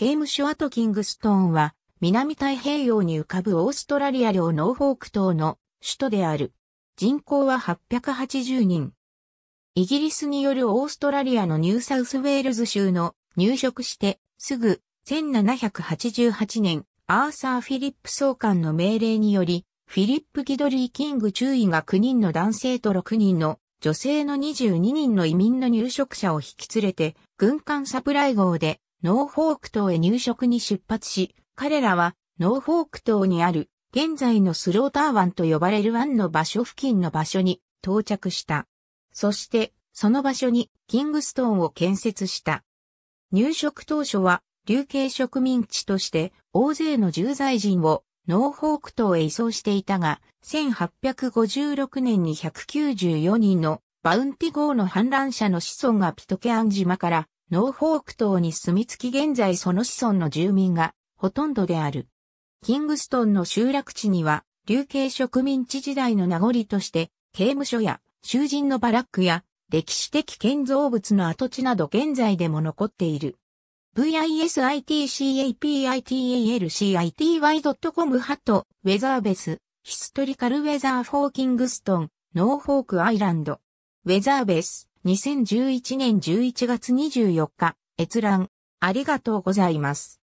刑務所トキングストーンは、南太平洋に浮かぶオーストラリア領ノーフォーク島の首都である。人口は880人。イギリスによるオーストラリアのニューサウスウェールズ州の入植してすぐ1788年アーサー・フィリップ総監の命令によりフィリップ・ギドリー・キング中尉が9人の男性と6人の女性の22人の移民の入植者を引き連れて軍艦サプライ号でノーフォーク島へ入植に出発し、彼らはノーフォーク島にある現在のスローター湾と呼ばれる湾の場所付近の場所に到着した。そしてその場所にキングストーンを建設した。入植当初は流刑植民地として大勢の重罪人をノーフォーク島へ移送していたが、1856年に194人のバウンティ号の反乱者の子孫がピトケアン島からノーフォーク島に住み着き現在その子孫の住民がほとんどである。キングストンの集落地には、流刑植民地時代の名残として、刑務所や囚人のバラックや歴史的建造物の跡地など現在でも残っている。visitcapitaalcity.com ハット、ウェザーベス、ヒストリカルウェザーフォーキングストン、ノーフォークアイランド。ウェザーベス。2011年11月24日、閲覧、ありがとうございます。